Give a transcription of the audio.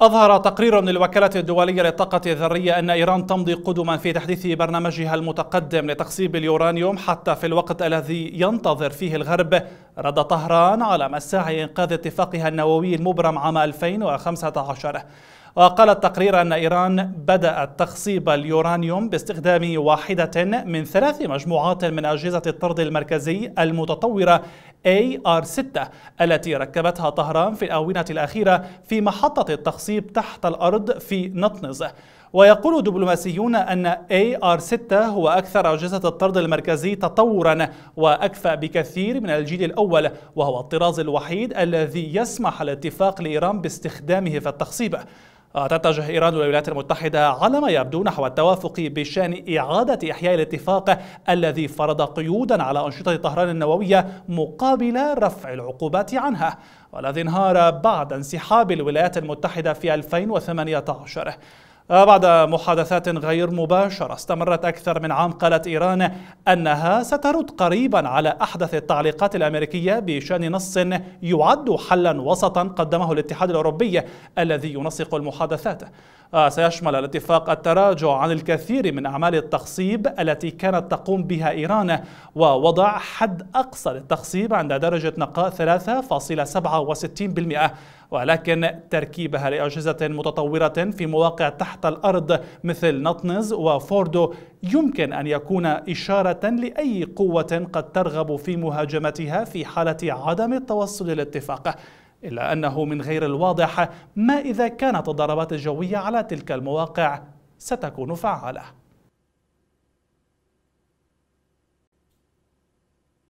أظهر تقرير من الوكالة الدولية للطاقة الذرية أن إيران تمضي قدما في تحديث برنامجها المتقدم لتخصيب اليورانيوم حتى في الوقت الذي ينتظر فيه الغرب رد طهران على مساعي إنقاذ اتفاقها النووي المبرم عام 2015 وقال التقرير أن إيران بدأت تخصيب اليورانيوم باستخدام واحدة من ثلاث مجموعات من أجهزة الطرد المركزي المتطورة AR-6 التي ركبتها طهران في الآونة الأخيرة في محطة التخصيب تحت الأرض في نطنز ويقول دبلوماسيون أن AR-6 هو أكثر أجهزة الطرد المركزي تطورا وأكفى بكثير من الجيل الأول وهو الطراز الوحيد الذي يسمح الاتفاق لإيران باستخدامه في التخصيب آه، تتجه إيران والولايات المتحدة على ما يبدو نحو التوافق بشأن إعادة إحياء الاتفاق الذي فرض قيودا على أنشطة طهران النووية مقابل رفع العقوبات عنها والذي انهار بعد انسحاب الولايات المتحدة في 2018 بعد محادثات غير مباشرة استمرت أكثر من عام قالت إيران أنها سترد قريبا على أحدث التعليقات الأمريكية بشأن نص يعد حلا وسطا قدمه الاتحاد الأوروبي الذي ينسق المحادثات آه، سيشمل الاتفاق التراجع عن الكثير من أعمال التخصيب التي كانت تقوم بها إيران ووضع حد أقصى للتخصيب عند درجة نقاء 3.67% ولكن تركيبها لأجهزة متطورة في مواقع تحت الأرض مثل نطنز وفوردو يمكن أن يكون إشارة لأي قوة قد ترغب في مهاجمتها في حالة عدم التوصل للاتفاق إلا أنه من غير الواضح ما إذا كانت الضربات الجوية على تلك المواقع ستكون فعالة